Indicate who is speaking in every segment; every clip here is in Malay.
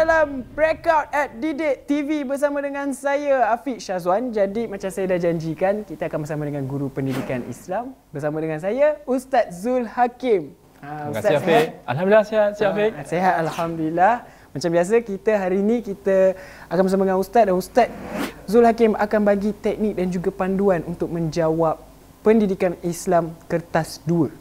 Speaker 1: dalam breakout at Didik TV bersama dengan saya Afiq Shazwan. Jadi macam saya dah janjikan, kita akan bersama dengan guru pendidikan Islam bersama dengan saya Ustaz Zul Hakim. Ha, Ustaz Terima kasih Afiq. Eh? Alhamdulillah sihat, sihat ha, Afiq. Sihat alhamdulillah. Macam biasa kita hari ini kita akan bersama dengan Ustaz dan Ustaz Zul Hakim akan bagi teknik dan juga panduan untuk menjawab pendidikan Islam kertas 2.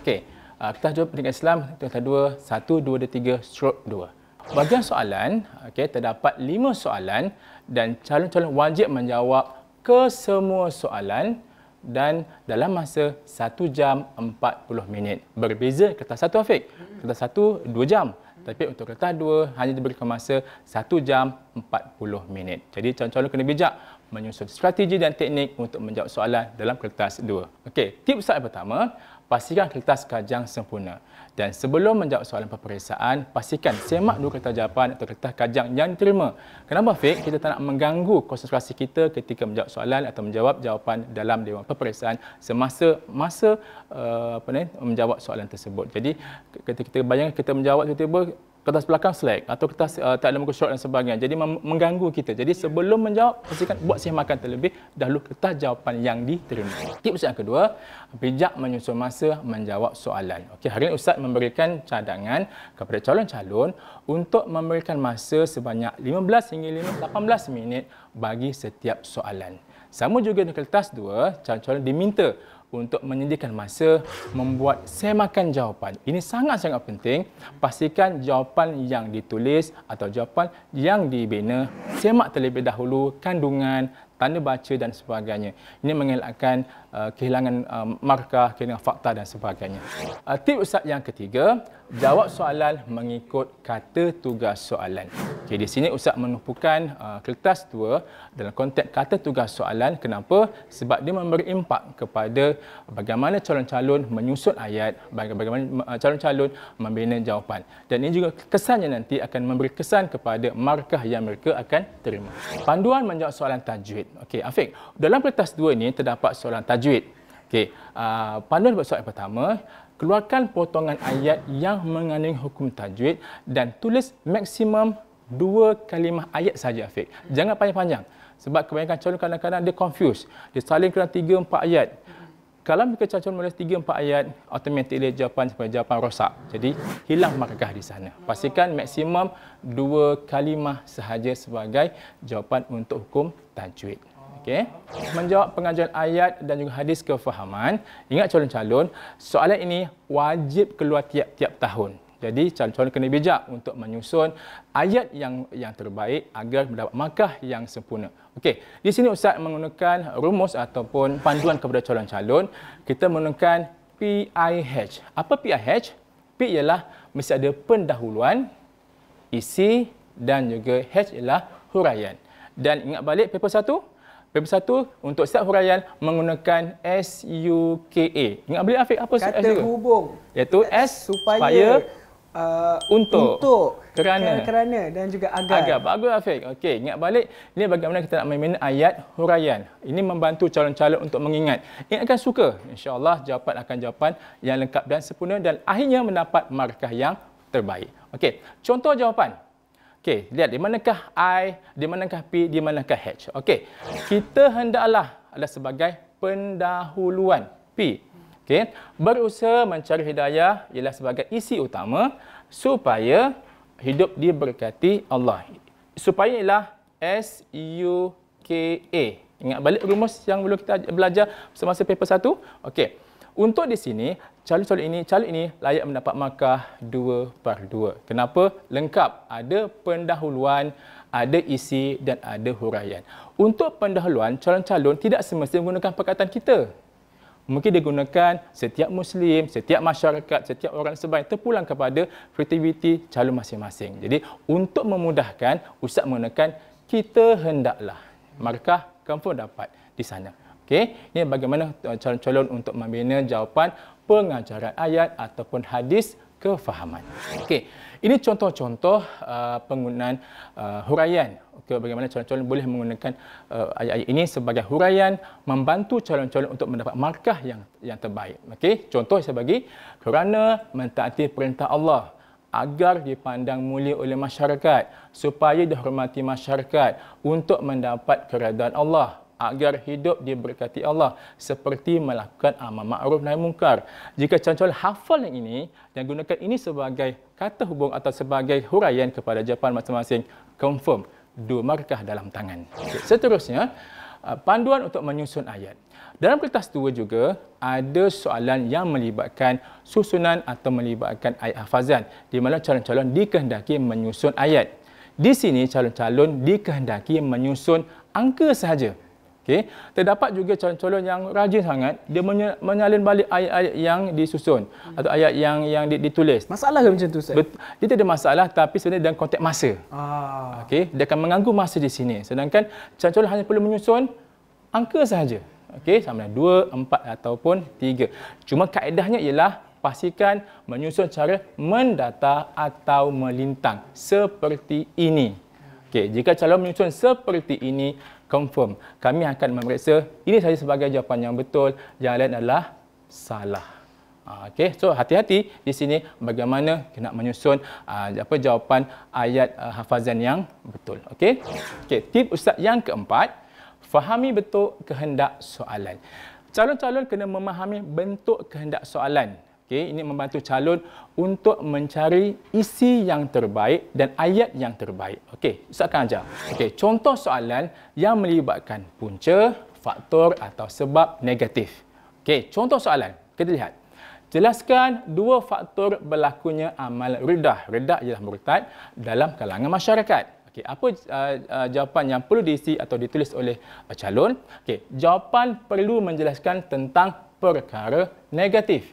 Speaker 1: Okey. Uh, kertas 2 pendidikan Islam kertas 2 1 2 3 stroke 2. Bagian soalan, okay, terdapat lima soalan dan calon-calon wajib menjawab kesemua soalan dan dalam masa 1 jam 40 minit. Berbeza kertas satu, Afiq. Kertas satu, 2 jam. Tapi untuk kertas dua, hanya diberikan masa 1 jam 40 minit. Jadi, calon-calon kena bijak menyusun strategi dan teknik untuk menjawab soalan dalam kertas 2. Okey, tips yang pertama, pastikan kertas kajang sempurna. Dan sebelum menjawab soalan peperiksaan, pastikan semak dulu kertas jawapan atau kertas kajang yang diterima. Kenapa, Fik? Kita tak nak mengganggu konsentrasi kita ketika menjawab soalan atau menjawab jawapan dalam Dewan Peperiksaan semasa masa uh, apa ni, menjawab soalan tersebut. Jadi, ketika kita bayangkan kita menjawab tiba-tiba, kertas belakang slack atau kertas uh, tak ada muka short dan sebagainya. Jadi mengganggu kita. Jadi sebelum menjawab, pastikan buat siap makan terlebih dahulu kertas jawapan yang diterima. Tips yang kedua, bijak menyusun masa menjawab soalan. Okey, hari ini ustaz memberikan cadangan kepada calon-calon untuk memberikan masa sebanyak 15 hingga 18 minit bagi setiap soalan. Sama juga di kertas dua calon-calon diminta untuk menyediakan masa membuat semakan jawapan. Ini sangat-sangat penting. Pastikan jawapan yang ditulis atau jawapan yang dibina semak terlebih dahulu kandungan tanda baca dan sebagainya. Ini mengelakkan uh, kehilangan uh, markah, kehilangan fakta dan sebagainya. Uh, tip Ustaz yang ketiga, jawab soalan mengikut kata tugas soalan. Okay, di sini Ustaz menumpukan uh, kertas dua dalam konteks kata tugas soalan. Kenapa? Sebab dia memberi impak kepada bagaimana calon-calon menyusun ayat, bagaimana uh, calon-calon membina jawapan. Dan ini juga kesannya nanti akan memberi kesan kepada markah yang mereka akan terima. Panduan menjawab soalan tajwid tajwid. Okey, Afiq, dalam kertas dua ini terdapat soalan tajwid. Okey, uh, panduan buat soalan pertama, keluarkan potongan ayat yang mengandungi hukum tajwid dan tulis maksimum dua kalimah ayat saja Afiq. Jangan panjang-panjang. Sebab kebanyakan calon kadang-kadang dia confuse. Dia saling kena tiga empat ayat kalau mereka cacun menulis tiga empat ayat, automatically jawapan sampai jawapan rosak. Jadi, hilang markah di sana. Pastikan maksimum dua kalimah sahaja sebagai jawapan untuk hukum tajwid. Okay. Menjawab pengajian ayat dan juga hadis kefahaman, ingat calon-calon, soalan ini wajib keluar tiap-tiap tahun. Jadi calon-calon kena bijak untuk menyusun ayat yang yang terbaik agar mendapat markah yang sempurna. Okey, di sini Ustaz menggunakan rumus ataupun panduan kepada calon-calon. Kita menggunakan PIH. Apa PIH? P ialah mesti ada pendahuluan, isi dan juga H ialah huraian. Dan ingat balik paper 1, Paper satu untuk setiap huraian menggunakan S-U-K-A. Ingat beli Afiq apa Kata hubung. Iaitu S supaya Uh, untuk, untuk kerana kerana dan juga agar agar bagus Afiq okey ingat balik Ini bagaimana kita nak membina ayat huraian ini membantu calon-calon untuk mengingat yang akan suka insyaallah jawapan akan jawapan yang lengkap dan sempurna dan akhirnya mendapat markah yang terbaik okey contoh jawapan okey lihat di manakah i di manakah p di manakah h okey kita hendaklah adalah sebagai pendahuluan p Okey, berusaha mencari hidayah ialah sebagai isi utama supaya hidup diberkati Allah. Supaya ialah S U K A. Ingat balik rumus yang dulu kita belajar semasa paper satu. Okey. Untuk di sini, calon calon ini, calon ini layak mendapat markah 2 per 2. Kenapa? Lengkap. Ada pendahuluan, ada isi dan ada huraian. Untuk pendahuluan, calon-calon tidak semestinya menggunakan perkataan kita. Mungkin digunakan setiap Muslim, setiap masyarakat, setiap orang sebaik terpulang kepada kreativiti calon masing-masing. Jadi untuk memudahkan, usah menggunakan kita hendaklah. Markah confirm dapat di sana. Okey, ini bagaimana eh, calon-calon untuk membina jawapan pengajaran ayat ataupun hadis kefahaman. Okey, ini contoh-contoh uh, penggunaan uh, huraian. Okey, bagaimana calon-calon boleh menggunakan uh, ayat-ayat ini sebagai huraian membantu calon-calon untuk mendapat markah yang yang terbaik. Okay, contoh saya bagi kerana mentaati perintah Allah agar dipandang mulia oleh masyarakat supaya dihormati masyarakat untuk mendapat keredaan Allah agar hidup diberkati Allah seperti melakukan amal ma'ruf nahi mungkar. Jika cancul hafal yang ini dan gunakan ini sebagai kata hubung atau sebagai huraian kepada Jepun masing-masing, confirm dua markah dalam tangan. Okay. Seterusnya, uh, panduan untuk menyusun ayat. Dalam kertas dua juga ada soalan yang melibatkan susunan atau melibatkan ayat hafazan di mana calon-calon dikehendaki menyusun ayat. Di sini calon-calon dikehendaki menyusun angka sahaja. Okey, terdapat juga calon-calon yang rajin sangat, dia menyalin balik ayat-ayat yang disusun hmm. atau ayat yang yang ditulis. Masalah ke macam tu Ustaz? dia tidak masalah tapi sebenarnya dalam konteks masa. Ah. Okey, dia akan mengganggu masa di sini. Sedangkan calon-calon hanya perlu menyusun angka sahaja. Okay, sama ada dua empat ataupun tiga. Cuma kaedahnya ialah pastikan menyusun cara mendata atau melintang seperti ini. Okay, jika calon menyusun seperti ini, confirm. Kami akan memeriksa ini saja sebagai jawapan yang betul, yang lain adalah salah. Ah, okay, so hati-hati di sini bagaimana kena menyusun uh, apa jawapan ayat uh, hafazan yang betul. Okay. Okay. tip ustaz yang keempat, fahami betul kehendak soalan. Calon-calon kena memahami bentuk kehendak soalan. Okay, ini membantu calon untuk mencari isi yang terbaik dan ayat yang terbaik. Okey, Ustaz akan ajar. Okey, contoh soalan yang melibatkan punca, faktor atau sebab negatif. Okey, contoh soalan. Kita lihat. Jelaskan dua faktor berlakunya amal redah. Redah ialah murtad dalam kalangan masyarakat. Okey, apa uh, uh, jawapan yang perlu diisi atau ditulis oleh uh, calon? Okey, jawapan perlu menjelaskan tentang perkara negatif.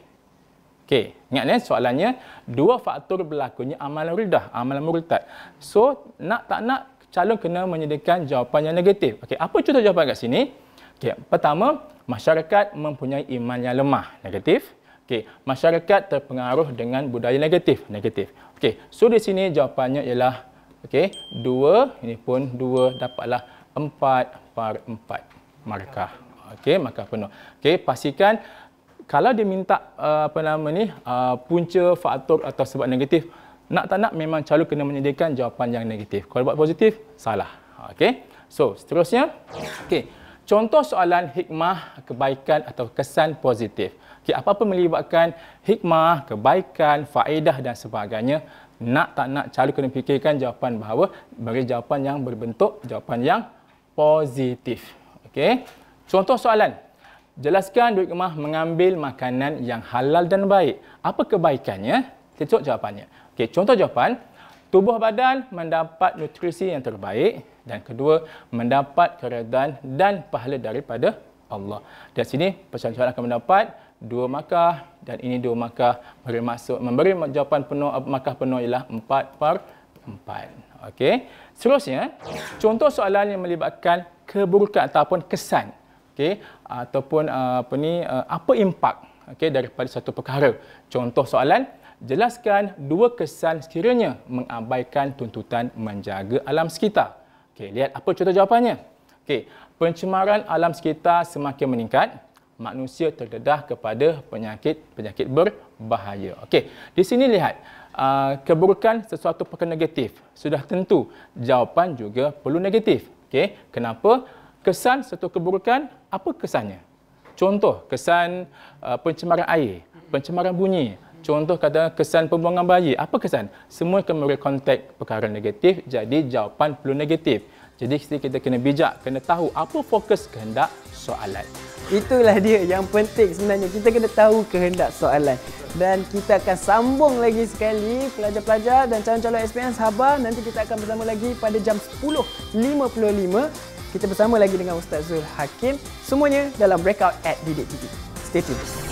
Speaker 1: Okey, ingat ni soalannya dua faktor berlakunya amalan ridah, amalan murtad. So, nak tak nak calon kena menyediakan jawapan yang negatif. Okey, apa contoh jawapan kat sini? Okey, pertama, masyarakat mempunyai iman yang lemah. Negatif. Okey, masyarakat terpengaruh dengan budaya negatif. Negatif. Okey, so di sini jawapannya ialah okey, dua, ini pun dua dapatlah empat par empat markah. Okey, markah penuh. Okey, pastikan kalau dia minta uh, apa nama ni uh, punca faktor atau sebab negatif nak tak nak memang calon kena menyediakan jawapan yang negatif kalau buat positif salah okey so seterusnya okey contoh soalan hikmah kebaikan atau kesan positif okey apa-apa melibatkan hikmah kebaikan faedah dan sebagainya nak tak nak calon kena fikirkan jawapan bahawa bagi jawapan yang berbentuk jawapan yang positif okey contoh soalan Jelaskan duit kemah mengambil makanan yang halal dan baik. Apa kebaikannya? Tentuk jawapannya. Okay, contoh jawapan. Tubuh badan mendapat nutrisi yang terbaik. Dan kedua, mendapat keredaan dan pahala daripada Allah. Di sini, pesan-pesan akan mendapat dua makah dan ini dua makah memberi masuk memberi jawapan penuh makah penuh ialah empat per empat. Okay, Seterusnya, contoh soalan yang melibatkan keburukan ataupun kesan okey ataupun uh, apa ni uh, apa impak okey daripada satu perkara contoh soalan jelaskan dua kesan sekiranya mengabaikan tuntutan menjaga alam sekitar okey lihat apa contoh jawapannya okey pencemaran alam sekitar semakin meningkat manusia terdedah kepada penyakit-penyakit berbahaya. Okey, di sini lihat uh, keburukan sesuatu perkara negatif. Sudah tentu jawapan juga perlu negatif. Okey, kenapa? kesan satu keburukan apa kesannya contoh kesan uh, pencemaran air pencemaran bunyi contoh kadang kesan pembuangan bayi apa kesan semua kemudian kontak perkara negatif jadi jawapan perlu negatif jadi kita kena bijak kena tahu apa fokus kehendak soalan itulah dia yang penting sebenarnya kita kena tahu kehendak soalan dan kita akan sambung lagi sekali pelajar-pelajar dan calon-calon SPM sahabat. nanti kita akan bersama lagi pada jam 10.55 kita bersama lagi dengan Ustaz Zul Hakim. Semuanya dalam Breakout at Didik TV. Stay tuned.